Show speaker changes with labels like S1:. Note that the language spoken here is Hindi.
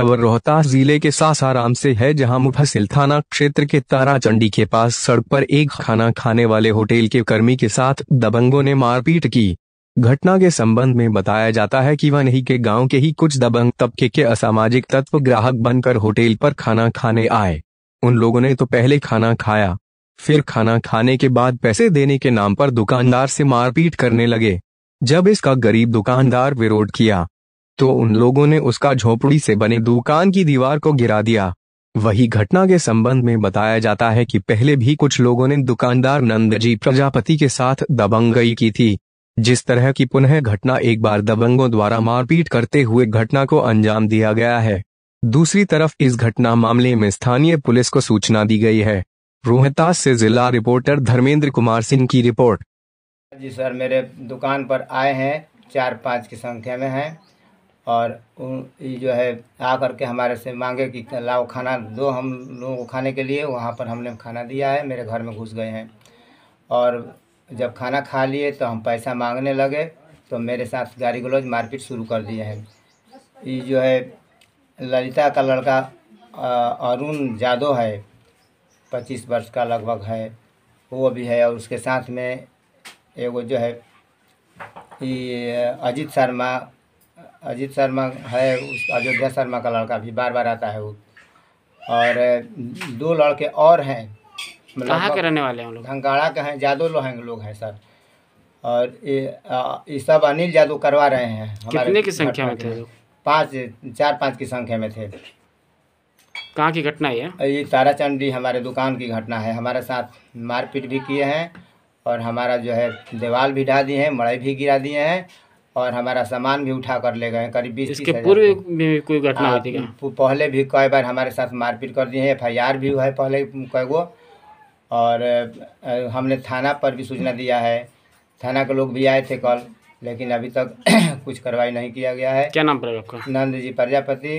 S1: खबर रोहतास जिले के सासाराम से है जहां मुफसिल थाना क्षेत्र के ताराचंडी के पास सड़क पर एक खाना खाने वाले होटल के कर्मी के साथ दबंगों ने मारपीट की घटना के संबंध में बताया जाता है कि नहीं के गांव के ही कुछ दबंग तबके के असामाजिक तत्व ग्राहक बनकर होटल पर खाना खाने आए उन लोगों ने तो पहले खाना खाया फिर खाना खाने के बाद पैसे देने के नाम पर दुकानदार से मारपीट करने लगे जब इसका गरीब दुकानदार विरोध किया तो उन लोगों ने उसका झोपड़ी से बने दुकान की दीवार को गिरा दिया वही घटना के संबंध में बताया जाता है कि पहले भी कुछ लोगों ने दुकानदार नंदजी प्रजापति के साथ दबंगई की थी जिस तरह की पुनः घटना एक बार दबंगों द्वारा मारपीट करते हुए घटना को अंजाम दिया गया है दूसरी तरफ इस घटना मामले में स्थानीय पुलिस को सूचना दी गई है रोहतास से जिला रिपोर्टर धर्मेंद्र कुमार सिंह की रिपोर्ट
S2: जी सर मेरे दुकान पर आए हैं चार पाँच की संख्या में है और ये जो है आ कर के हमारे से मांगे कि लाओ खाना दो हम लोगों को खाने के लिए वहाँ पर हमने खाना दिया है मेरे घर में घुस गए हैं और जब खाना खा लिए तो हम पैसा मांगने लगे तो मेरे साथ गाड़ी गलौज मारपीट शुरू कर दिए हैं ये जो है ललिता का लड़का अरुण जादव है पच्चीस वर्ष का लगभग है वो भी है और उसके साथ में एगो जो है ये अजीत शर्मा अजीत शर्मा है उस अयोध्या शर्मा का लड़का भी बार बार आता है वो और दो लड़के और हैं मतलब कहाँ के रहने वाले हैं लोग धंगाड़ा के हैं जादव लोग हैं लोग हैं सर और ये सब अनिल जादव करवा रहे हैं कितने की संख्या में थे पाँच चार पाँच की संख्या में थे कहाँ की घटना है ये ताराचंडी हमारे दुकान की घटना है हमारे साथ मारपीट भी किए हैं और हमारा जो है दीवार भी ढा दिए हैं मड़ई भी गिरा दिए हैं और हमारा सामान भी उठा कर ले गए करीब बीस इसके पूर्व में कोई घटना थी हाँ, क्या पहले भी कई बार हमारे साथ मारपीट कर दिए हैं एफ भी हुआ है पहले कई गो और हमने थाना पर भी सूचना दिया है थाना के लोग भी आए थे कल लेकिन अभी तक कुछ कार्रवाई नहीं किया गया है क्या नाम पड़ेगा आपका नंद जी प्रजापति